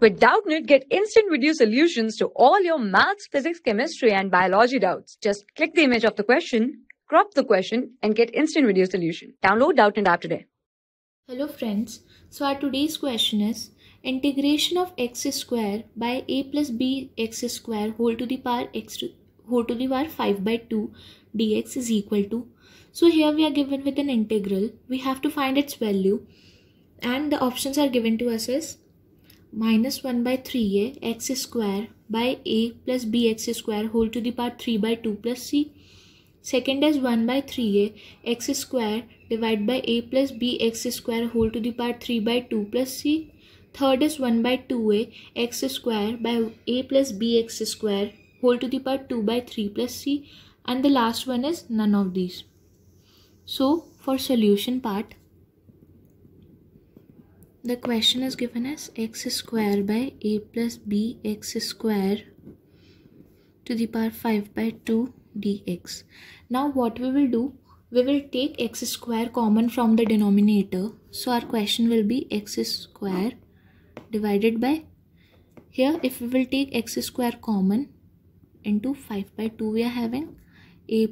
With Doubtnit, get instant video solutions to all your maths, physics, chemistry, and biology doubts. Just click the image of the question, crop the question, and get instant video solution. Download Doubtnit app today. Hello friends, so our today's question is integration of x square by a plus b x square whole to the power x to, whole to the power 5 by 2 dx is equal to so here we are given with an integral we have to find its value and the options are given to us as minus 1 by 3a x square by a plus bx square whole to the power 3 by 2 plus c. Second is 1 by 3a x square divided by a plus bx square whole to the power 3 by 2 plus c. Third is 1 by 2a x square by a plus bx square whole to the power 2 by 3 plus c. And the last one is none of these. So for solution part the question is given as x square by a plus b x square to the power 5 by 2 dx. Now what we will do, we will take x square common from the denominator. So our question will be x square divided by, here if we will take x square common into 5 by 2 we are having a,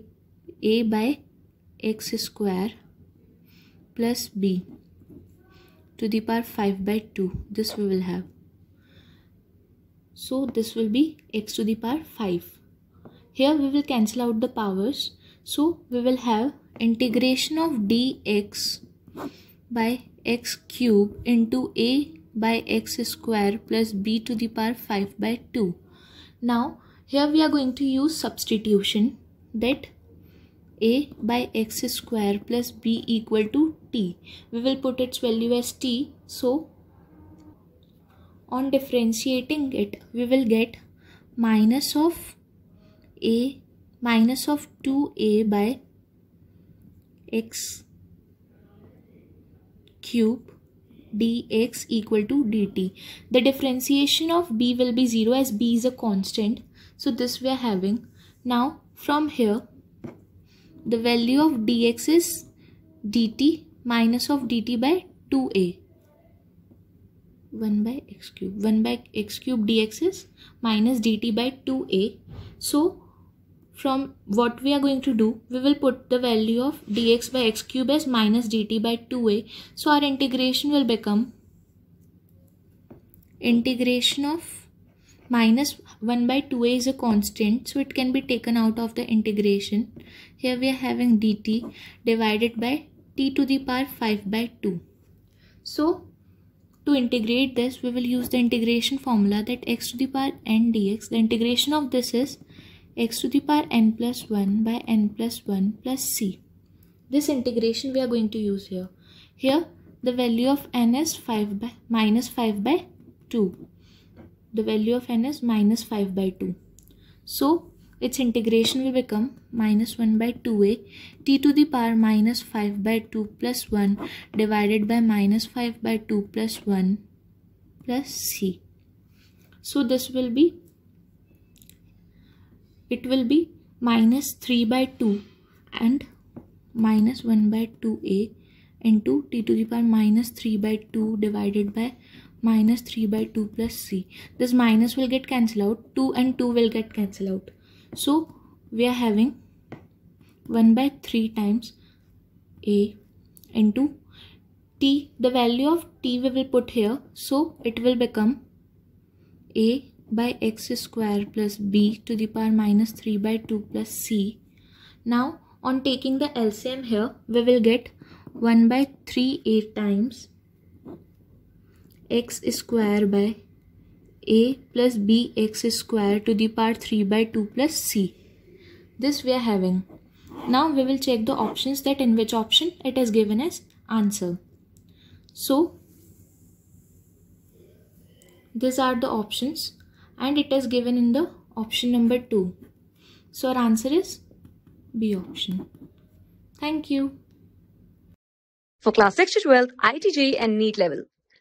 a by x square plus b to the power 5 by 2 this we will have so this will be x to the power 5 here we will cancel out the powers so we will have integration of dx by x cube into a by x square plus b to the power 5 by 2. Now here we are going to use substitution that a by x square plus b equal to t. We will put its value as t. So on differentiating it, we will get minus of a minus of 2a by x cube dx equal to dt. The differentiation of b will be 0 as b is a constant. So this we are having. Now from here the value of dx is dt minus of dt by 2a 1 by x cube 1 by x cube dx is minus dt by 2a so from what we are going to do we will put the value of dx by x cube as minus dt by 2a so our integration will become integration of minus 1 by 2a is a constant so it can be taken out of the integration here we are having dt divided by t to the power 5 by 2. So to integrate this we will use the integration formula that x to the power n dx. The integration of this is x to the power n plus 1 by n plus 1 plus c. This integration we are going to use here. Here the value of n is 5 by minus 5 by 2. The value of n is minus 5 by 2. So its integration will become minus 1 by 2a t to the power minus 5 by 2 plus 1 divided by minus 5 by 2 plus 1 plus c. So this will be, it will be minus 3 by 2 and minus 1 by 2a into t to the power minus 3 by 2 divided by minus 3 by 2 plus c. This minus will get cancelled out, 2 and 2 will get cancelled out. So we are having 1 by 3 times A into T. The value of T we will put here. So it will become A by x square plus b to the power minus 3 by 2 plus c. Now on taking the LCM here, we will get 1 by 3a times x square by a plus bx square to the power 3 by 2 plus c. This we are having. Now we will check the options that in which option it is given as answer. So these are the options and it is given in the option number 2. So our answer is B option. Thank you. For class 6 to 12, ITG and NEET level